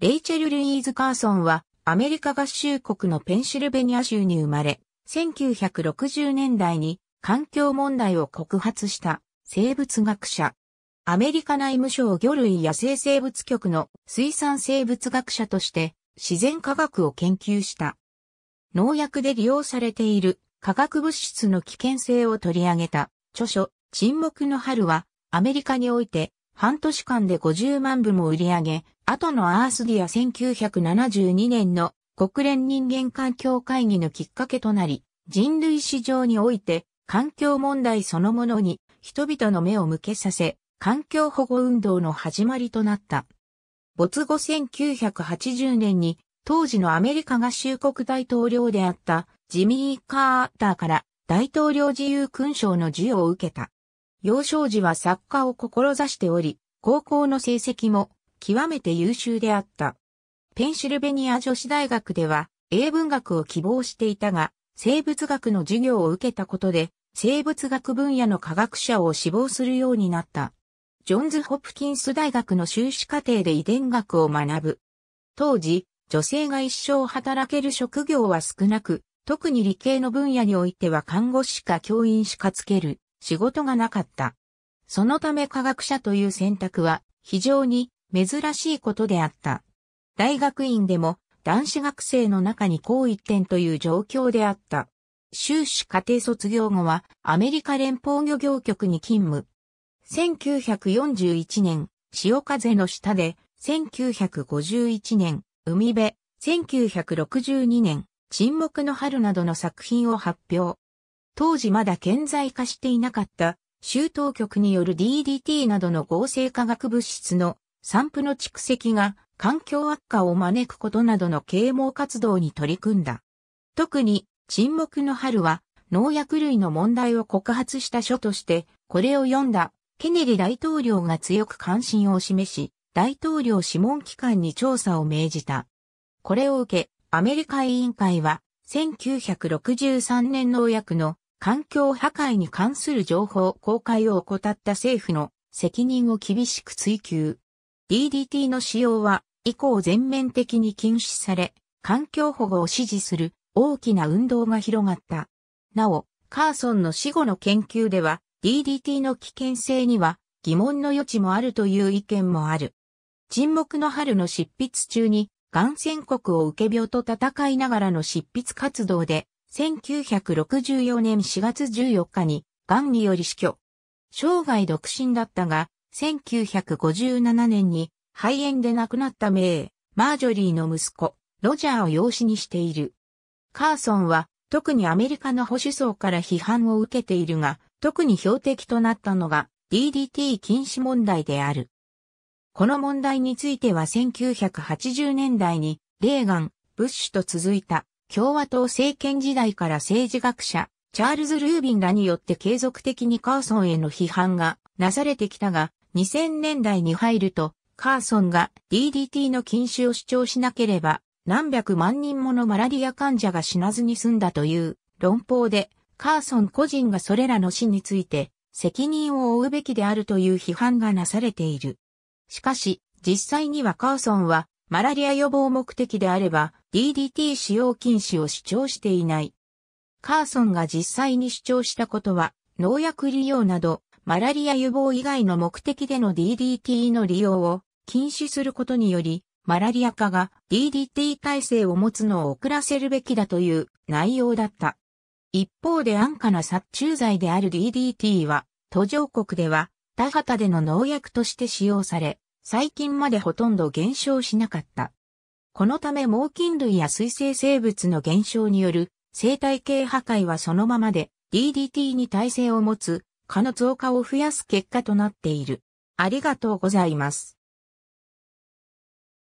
レイチェル・ルイーズ・カーソンは、アメリカ合衆国のペンシルベニア州に生まれ、1960年代に環境問題を告発した生物学者。アメリカ内務省魚類野生生物局の水産生物学者として自然科学を研究した。農薬で利用されている化学物質の危険性を取り上げた著書沈黙の春はアメリカにおいて半年間で50万部も売り上げ、後のアースディア1972年の国連人間環境会議のきっかけとなり、人類史上において環境問題そのものに人々の目を向けさせ、環境保護運動の始まりとなった。没後1980年に当時のアメリカ合衆国大統領であったジミー・カーターから大統領自由勲章の授与を受けた。幼少時は作家を志しており、高校の成績も極めて優秀であった。ペンシルベニア女子大学では英文学を希望していたが、生物学の授業を受けたことで、生物学分野の科学者を志望するようになった。ジョンズ・ホプキンス大学の修士課程で遺伝学を学ぶ。当時、女性が一生働ける職業は少なく、特に理系の分野においては看護師か教員しかつける。仕事がなかった。そのため科学者という選択は非常に珍しいことであった。大学院でも男子学生の中に高一点という状況であった。修士課程卒業後はアメリカ連邦漁業局に勤務。1941年、潮風の下で、1951年、海辺、1962年、沈黙の春などの作品を発表。当時まだ顕在化していなかった州当局による DDT などの合成化学物質の散布の蓄積が環境悪化を招くことなどの啓蒙活動に取り組んだ。特に沈黙の春は農薬類の問題を告発した書としてこれを読んだケネディ大統領が強く関心を示し大統領諮問機関に調査を命じた。これを受けアメリカ委員会は1963年農薬の環境破壊に関する情報公開を怠った政府の責任を厳しく追及。DDT の使用は以降全面的に禁止され、環境保護を支持する大きな運動が広がった。なお、カーソンの死後の研究では DDT の危険性には疑問の余地もあるという意見もある。沈黙の春の執筆中に、岩泉国を受け病と戦いながらの執筆活動で、1964年4月14日に、癌により死去。生涯独身だったが、1957年に肺炎で亡くなった名、マージョリーの息子、ロジャーを養子にしている。カーソンは、特にアメリカの保守層から批判を受けているが、特に標的となったのが DDT 禁止問題である。この問題については1980年代に、レーガン、ブッシュと続いた共和党政権時代から政治学者、チャールズ・ルービンらによって継続的にカーソンへの批判がなされてきたが、2000年代に入ると、カーソンが DDT の禁止を主張しなければ、何百万人ものマラリア患者が死なずに済んだという論法で、カーソン個人がそれらの死について責任を負うべきであるという批判がなされている。しかし、実際にはカーソンはマラリア予防目的であれば DDT 使用禁止を主張していない。カーソンが実際に主張したことは農薬利用などマラリア予防以外の目的での DDT の利用を禁止することによりマラリア化が DDT 体制を持つのを遅らせるべきだという内容だった。一方で安価な殺虫剤である DDT は途上国では田畑での農薬として使用され、最近までほとんど減少しなかった。このため猛禽類や水生生物の減少による生態系破壊はそのままで DDT に耐性を持つ蚊の増加を増やす結果となっている。ありがとうございます。